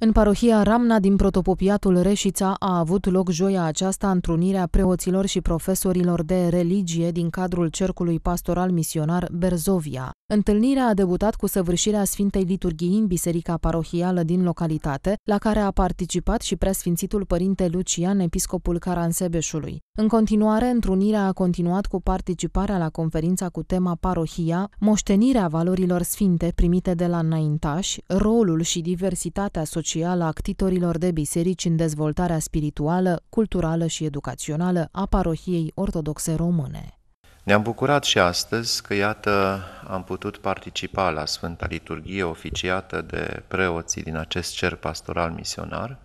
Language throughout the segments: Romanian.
În parohia Ramna din protopopiatul Reșița a avut loc joia aceasta întrunirea preoților și profesorilor de religie din cadrul cercului pastoral misionar Berzovia. Întâlnirea a debutat cu săvârșirea Sfintei Liturghii în biserica parohială din localitate, la care a participat și preasfințitul părinte Lucian, episcopul Caransebeșului. În continuare, întrunirea a continuat cu participarea la conferința cu tema Parohia, moștenirea valorilor sfinte primite de la înaintași, rolul și diversitatea socială crucial a ctitorilor de biserici în dezvoltarea spirituală, culturală și educațională a parohiei ortodoxe române. Ne-am bucurat și astăzi că, iată, am putut participa la Sfânta Liturghie oficiată de preoții din acest cer pastoral misionar,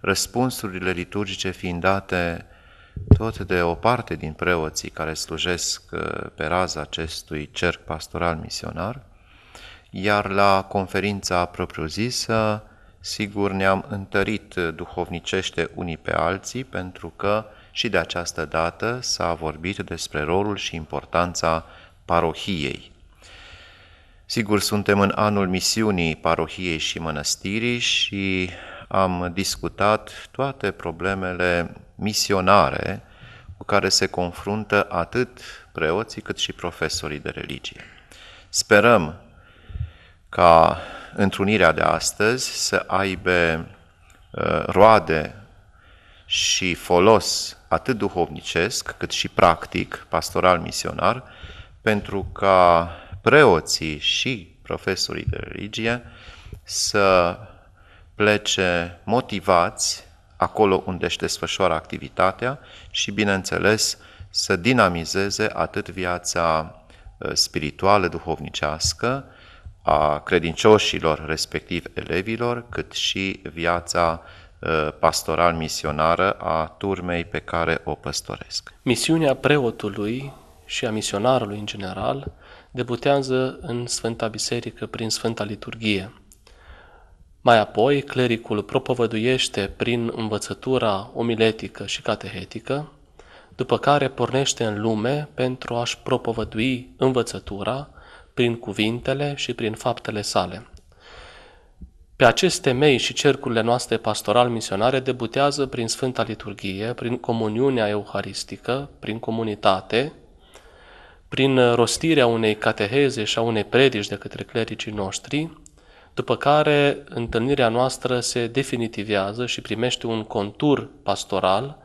răspunsurile liturgice fiind date tot de o parte din preoții care slujesc uh, pe raza acestui cerc pastoral misionar, iar la conferința propriu-zisă Sigur, ne-am întărit uh, duhovnicește unii pe alții pentru că și de această dată s-a vorbit despre rolul și importanța parohiei. Sigur, suntem în anul misiunii parohiei și mănăstirii și am discutat toate problemele misionare cu care se confruntă atât preoții cât și profesorii de religie. Sperăm ca întrunirea de astăzi să aibă uh, roade și folos atât duhovnicesc cât și practic, pastoral-misionar, pentru ca preoții și profesorii de religie să plece motivați acolo unde își desfășoară activitatea și, bineînțeles, să dinamizeze atât viața uh, spirituală, duhovnicească, a credincioșilor, respectiv elevilor, cât și viața ă, pastoral-misionară a turmei pe care o păstoresc. Misiunea preotului și a misionarului în general debutează în Sfânta Biserică prin Sfânta Liturghie. Mai apoi, clericul propovăduiește prin învățătura omiletică și catehetică, după care pornește în lume pentru a-și propovădui învățătura, prin cuvintele și prin faptele sale. Pe aceste mei și cercurile noastre pastoral-misionare debutează prin Sfânta Liturghie, prin comuniunea euharistică, prin comunitate, prin rostirea unei cateheze și a unei predici de către clericii noștri, după care întâlnirea noastră se definitivează și primește un contur pastoral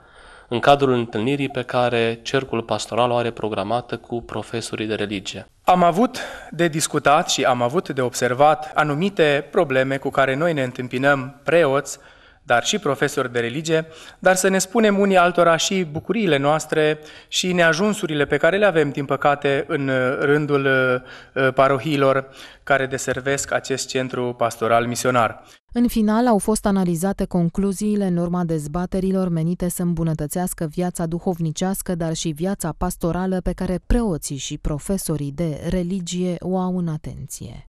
în cadrul întâlnirii pe care Cercul Pastoral o are programată cu profesorii de religie. Am avut de discutat și am avut de observat anumite probleme cu care noi ne întâmpinăm preoți dar și profesori de religie, dar să ne spunem unii altora și bucuriile noastre și neajunsurile pe care le avem, din păcate, în uh, rândul uh, uh, parohiilor care deservesc acest centru pastoral misionar. În final, au fost analizate concluziile în urma dezbaterilor menite să îmbunătățească viața duhovnicească, dar și viața pastorală pe care preoții și profesorii de religie o au în atenție.